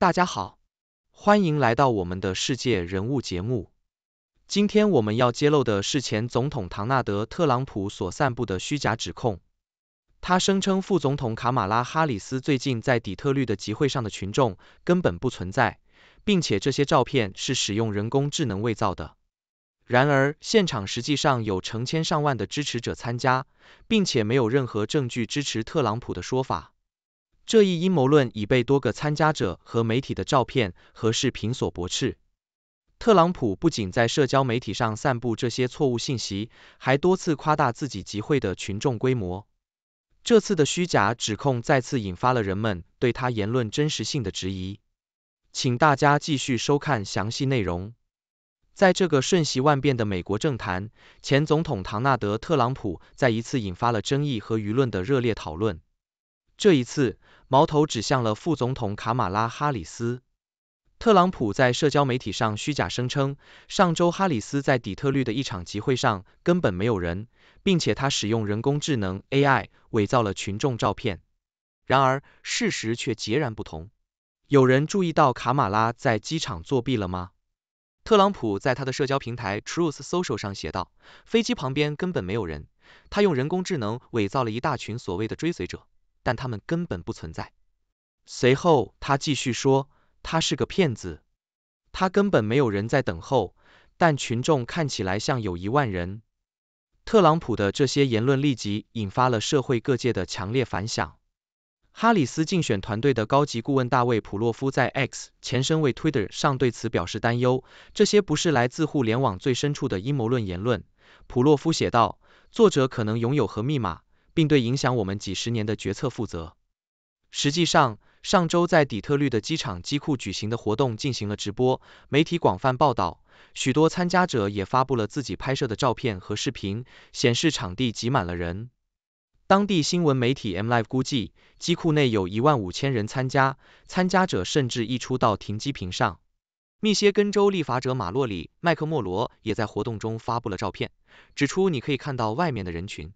大家好，欢迎来到我们的世界人物节目。今天我们要揭露的是前总统唐纳德·特朗普所散布的虚假指控。他声称副总统卡马拉·哈里斯最近在底特律的集会上的群众根本不存在，并且这些照片是使用人工智能伪造的。然而，现场实际上有成千上万的支持者参加，并且没有任何证据支持特朗普的说法。这一阴谋论已被多个参加者和媒体的照片和视频所驳斥。特朗普不仅在社交媒体上散布这些错误信息，还多次夸大自己集会的群众规模。这次的虚假指控再次引发了人们对他言论真实性的质疑。请大家继续收看详细内容。在这个瞬息万变的美国政坛，前总统唐纳德·特朗普再一次引发了争议和舆论的热烈讨论。这一次。矛头指向了副总统卡马拉哈里斯。特朗普在社交媒体上虚假声称，上周哈里斯在底特律的一场集会上根本没有人，并且他使用人工智能 AI 伪造了群众照片。然而，事实却截然不同。有人注意到卡马拉在机场作弊了吗？特朗普在他的社交平台 Truth Social 上写道：“飞机旁边根本没有人，他用人工智能伪造了一大群所谓的追随者。”但他们根本不存在。随后，他继续说，他是个骗子，他根本没有人在等候，但群众看起来像有一万人。特朗普的这些言论立即引发了社会各界的强烈反响。哈里斯竞选团队的高级顾问大卫普洛夫在 X（ 前身为 Twitter） 上对此表示担忧：“这些不是来自互联网最深处的阴谋论言论。”普洛夫写道：“作者可能拥有和密码。”并对影响我们几十年的决策负责。实际上，上周在底特律的机场机库举行的活动进行了直播，媒体广泛报道，许多参加者也发布了自己拍摄的照片和视频，显示场地挤满了人。当地新闻媒体 M Live 估计，机库内有一万五千人参加，参加者甚至溢出到停机坪上。密歇根州立法者马洛里·麦克莫罗也在活动中发布了照片，指出你可以看到外面的人群。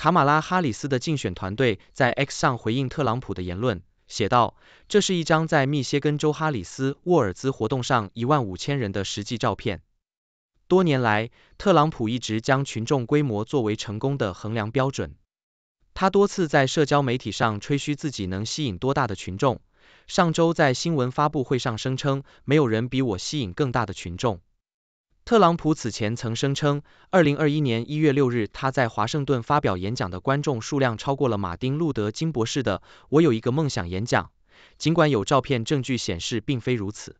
卡马拉·哈里斯的竞选团队在 X 上回应特朗普的言论，写道：“这是一张在密歇根州哈里斯·沃尔兹活动上一万五千人的实际照片。”多年来，特朗普一直将群众规模作为成功的衡量标准。他多次在社交媒体上吹嘘自己能吸引多大的群众。上周在新闻发布会上声称：“没有人比我吸引更大的群众。”特朗普此前曾声称，2021年1月6日他在华盛顿发表演讲的观众数量超过了马丁·路德·金博士的“我有一个梦想”演讲。尽管有照片证据显示并非如此，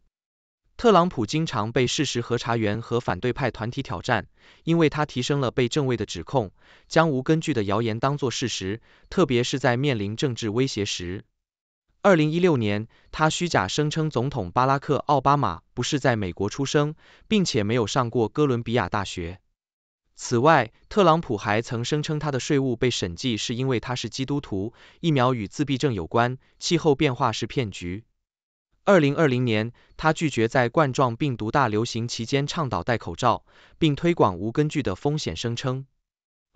特朗普经常被事实核查员和反对派团体挑战，因为他提升了被正位的指控，将无根据的谣言当作事实，特别是在面临政治威胁时。二零一六年，他虚假声称总统巴拉克·奥巴马不是在美国出生，并且没有上过哥伦比亚大学。此外，特朗普还曾声称他的税务被审计是因为他是基督徒，疫苗与自闭症有关，气候变化是骗局。二零二零年，他拒绝在冠状病毒大流行期间倡导戴口罩，并推广无根据的风险声称。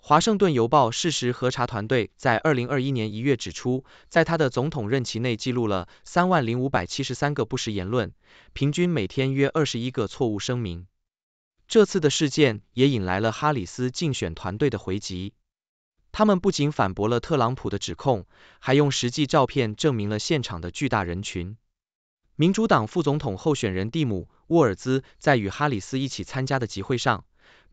《华盛顿邮报》事实核查团队在二零二一年一月指出，在他的总统任期内记录了三万零五百七十三个不实言论，平均每天约二十一个错误声明。这次的事件也引来了哈里斯竞选团队的回击，他们不仅反驳了特朗普的指控，还用实际照片证明了现场的巨大人群。民主党副总统候选人蒂姆·沃尔兹在与哈里斯一起参加的集会上。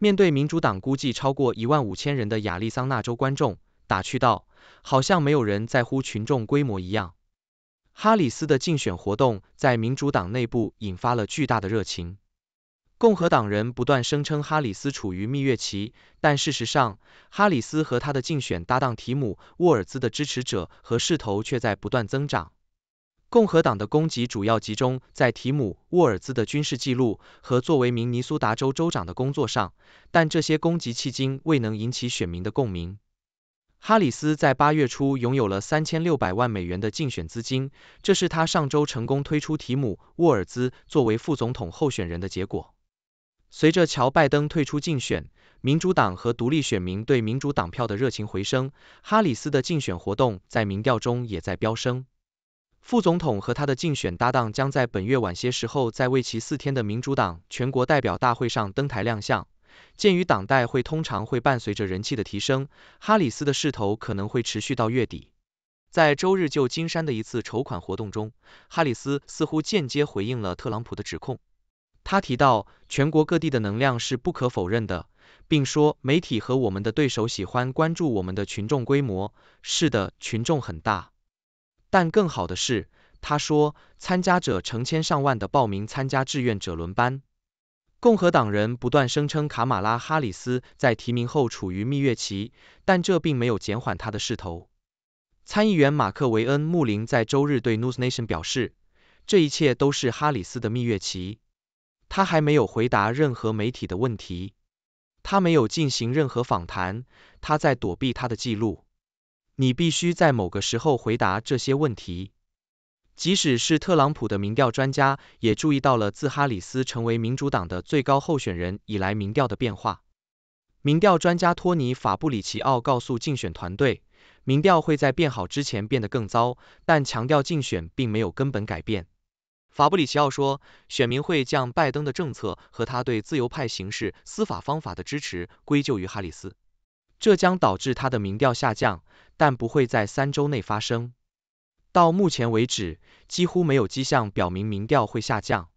面对民主党估计超过一万五千人的亚利桑那州观众，打趣道：“好像没有人在乎群众规模一样。”哈里斯的竞选活动在民主党内部引发了巨大的热情。共和党人不断声称哈里斯处于蜜月期，但事实上，哈里斯和他的竞选搭档提姆·沃尔兹的支持者和势头却在不断增长。共和党的攻击主要集中在提姆·沃尔兹的军事记录和作为明尼苏达州州长的工作上，但这些攻击迄今未能引起选民的共鸣。哈里斯在八月初拥有了三千六百万美元的竞选资金，这是他上周成功推出提姆·沃尔兹作为副总统候选人的结果。随着乔·拜登退出竞选，民主党和独立选民对民主党票的热情回升，哈里斯的竞选活动在民调中也在飙升。副总统和他的竞选搭档将在本月晚些时候，在为期四天的民主党全国代表大会上登台亮相。鉴于党代会通常会伴随着人气的提升，哈里斯的势头可能会持续到月底。在周日旧金山的一次筹款活动中，哈里斯似乎间接回应了特朗普的指控。他提到，全国各地的能量是不可否认的，并说媒体和我们的对手喜欢关注我们的群众规模。是的，群众很大。但更好的是，他说，参加者成千上万的报名参加志愿者轮班。共和党人不断声称卡马拉·哈里斯在提名后处于蜜月期，但这并没有减缓他的势头。参议员马克·维恩·穆林在周日对《News Nation》表示，这一切都是哈里斯的蜜月期。他还没有回答任何媒体的问题，他没有进行任何访谈，他在躲避他的记录。你必须在某个时候回答这些问题。即使是特朗普的民调专家也注意到了自哈里斯成为民主党的最高候选人以来民调的变化。民调专家托尼·法布里奇奥告诉竞选团队，民调会在变好之前变得更糟，但强调竞选并没有根本改变。法布里奇奥说，选民会将拜登的政策和他对自由派形式司法方法的支持归咎于哈里斯，这将导致他的民调下降。但不会在三周内发生。到目前为止，几乎没有迹象表明民调会下降。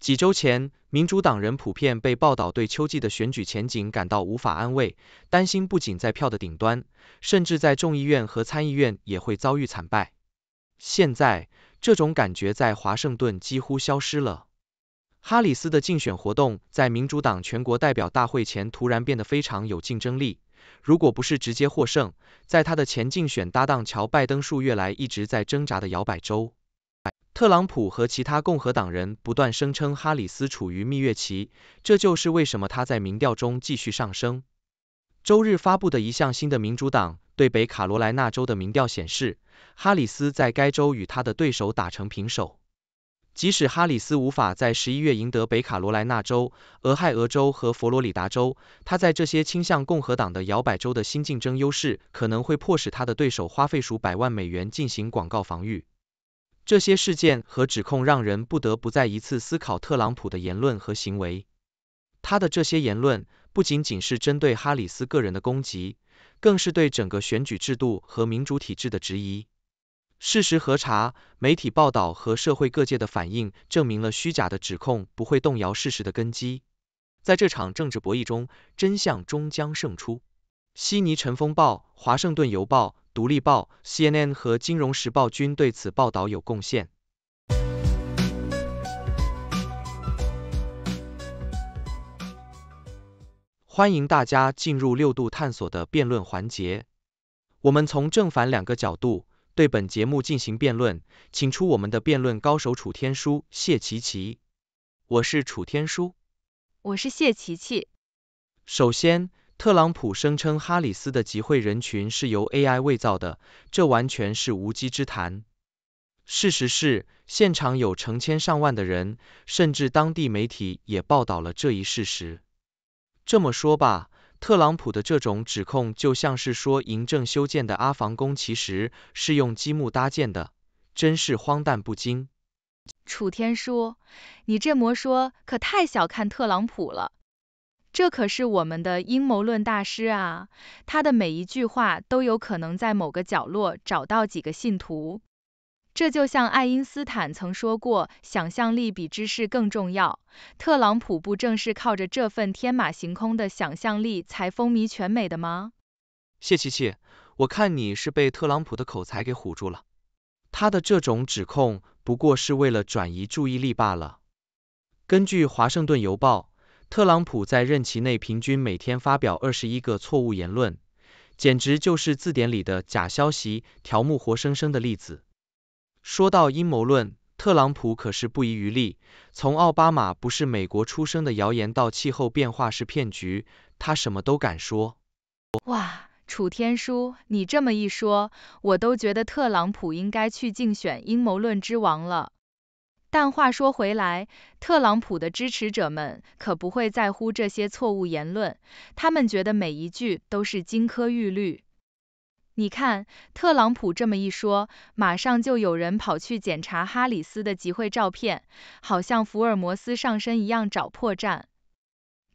几周前，民主党人普遍被报道对秋季的选举前景感到无法安慰，担心不仅在票的顶端，甚至在众议院和参议院也会遭遇惨败。现在，这种感觉在华盛顿几乎消失了。哈里斯的竞选活动在民主党全国代表大会前突然变得非常有竞争力。如果不是直接获胜，在他的前竞选搭档乔·拜登数月来一直在挣扎的摇摆州，特朗普和其他共和党人不断声称哈里斯处于蜜月期，这就是为什么他在民调中继续上升。周日发布的一项新的民主党对北卡罗来纳州的民调显示，哈里斯在该州与他的对手打成平手。即使哈里斯无法在十一月赢得北卡罗来纳州、俄亥俄州和佛罗里达州，他在这些倾向共和党的摇摆州的新竞争优势可能会迫使他的对手花费数百万美元进行广告防御。这些事件和指控让人不得不再一次思考特朗普的言论和行为。他的这些言论不仅仅是针对哈里斯个人的攻击，更是对整个选举制度和民主体制的质疑。事实核查、媒体报道和社会各界的反应，证明了虚假的指控不会动摇事实的根基。在这场政治博弈中，真相终将胜出。悉尼晨风报、华盛顿邮报、独立报、CNN 和金融时报均对此报道有贡献。欢迎大家进入六度探索的辩论环节，我们从正反两个角度。对本节目进行辩论，请出我们的辩论高手楚天舒、谢琪琪。我是楚天舒，我是谢琪琪。首先，特朗普声称哈里斯的集会人群是由 AI 伪造的，这完全是无稽之谈。事实是，现场有成千上万的人，甚至当地媒体也报道了这一事实。这么说吧。特朗普的这种指控，就像是说嬴政修建的阿房宫其实是用积木搭建的，真是荒诞不经。楚天舒，你这么说可太小看特朗普了，这可是我们的阴谋论大师啊，他的每一句话都有可能在某个角落找到几个信徒。这就像爱因斯坦曾说过，想象力比知识更重要。特朗普不正是靠着这份天马行空的想象力才风靡全美的吗？谢琪琪，我看你是被特朗普的口才给唬住了。他的这种指控不过是为了转移注意力罢了。根据《华盛顿邮报》，特朗普在任期内平均每天发表二十一个错误言论，简直就是字典里的假消息条目活生生的例子。说到阴谋论，特朗普可是不遗余力。从奥巴马不是美国出生的谣言，到气候变化是骗局，他什么都敢说。哇，楚天舒，你这么一说，我都觉得特朗普应该去竞选阴谋论之王了。但话说回来，特朗普的支持者们可不会在乎这些错误言论，他们觉得每一句都是金科玉律。你看，特朗普这么一说，马上就有人跑去检查哈里斯的集会照片，好像福尔摩斯上身一样找破绽。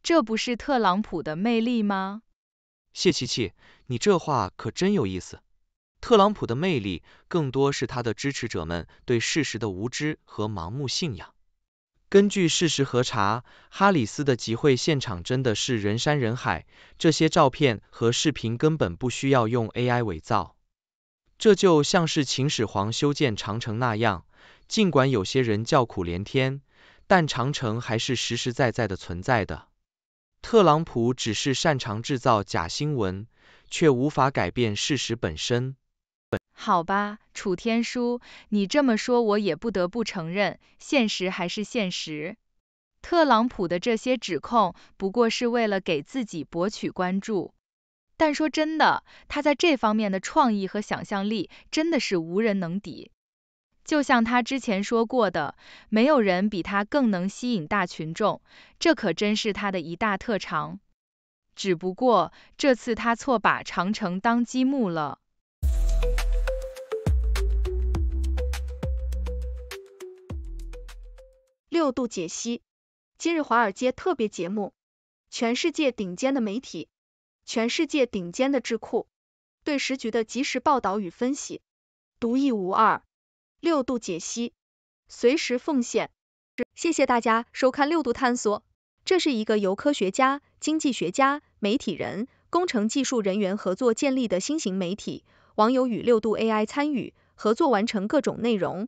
这不是特朗普的魅力吗？谢琪琪，你这话可真有意思。特朗普的魅力更多是他的支持者们对事实的无知和盲目信仰。根据事实核查，哈里斯的集会现场真的是人山人海，这些照片和视频根本不需要用 AI 伪造。这就像是秦始皇修建长城那样，尽管有些人叫苦连天，但长城还是实实在在的存在的。特朗普只是擅长制造假新闻，却无法改变事实本身。好吧，楚天舒，你这么说我也不得不承认，现实还是现实。特朗普的这些指控不过是为了给自己博取关注，但说真的，他在这方面的创意和想象力真的是无人能比。就像他之前说过的，没有人比他更能吸引大群众，这可真是他的一大特长。只不过这次他错把长城当积木了。六度解析今日华尔街特别节目，全世界顶尖的媒体，全世界顶尖的智库对时局的及时报道与分析，独一无二。六度解析，随时奉献。谢谢大家收看六度探索，这是一个由科学家、经济学家、媒体人、工程技术人员合作建立的新型媒体，网友与六度 AI 参与合作完成各种内容。